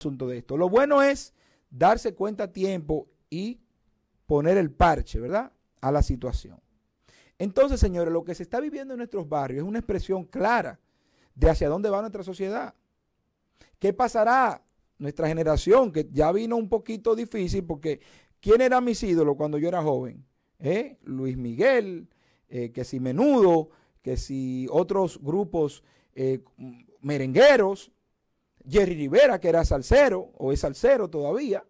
asunto de esto. Lo bueno es darse cuenta a tiempo y poner el parche, ¿verdad? A la situación. Entonces, señores, lo que se está viviendo en nuestros barrios es una expresión clara de hacia dónde va nuestra sociedad. ¿Qué pasará nuestra generación que ya vino un poquito difícil porque ¿quién era mis ídolos cuando yo era joven? ¿Eh? Luis Miguel, eh, que si Menudo, que si otros grupos eh, merengueros, Jerry Rivera, que era salsero, o es salsero todavía,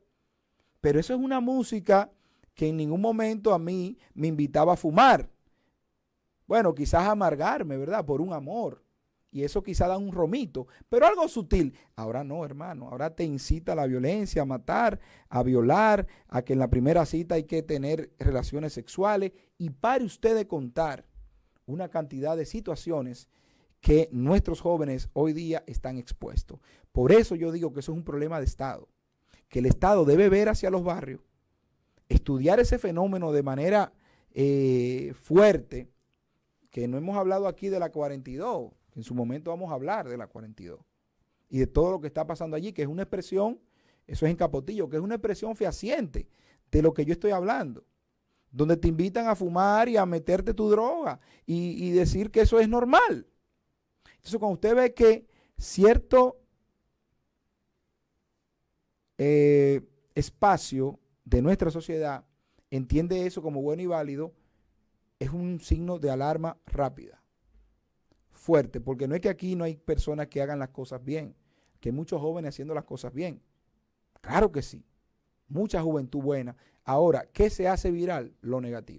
pero eso es una música que en ningún momento a mí me invitaba a fumar. Bueno, quizás amargarme, ¿verdad? Por un amor. Y eso quizás da un romito, pero algo sutil. Ahora no, hermano. Ahora te incita a la violencia, a matar, a violar, a que en la primera cita hay que tener relaciones sexuales. Y pare usted de contar una cantidad de situaciones que nuestros jóvenes hoy día están expuestos. Por eso yo digo que eso es un problema de Estado, que el Estado debe ver hacia los barrios, estudiar ese fenómeno de manera eh, fuerte, que no hemos hablado aquí de la 42, en su momento vamos a hablar de la 42 y de todo lo que está pasando allí, que es una expresión, eso es en Capotillo, que es una expresión fehaciente de lo que yo estoy hablando donde te invitan a fumar y a meterte tu droga y, decir que eso es normal. Entonces, cuando usted ve que cierto eh, espacio de nuestra sociedad entiende eso como bueno y válido, es un signo de alarma rápida, fuerte, porque no es que aquí no hay personas que hagan las cosas bien, que hay muchos jóvenes haciendo las cosas bien. Claro que sí, mucha juventud buena. Ahora, ¿qué se hace viral? Lo negativo.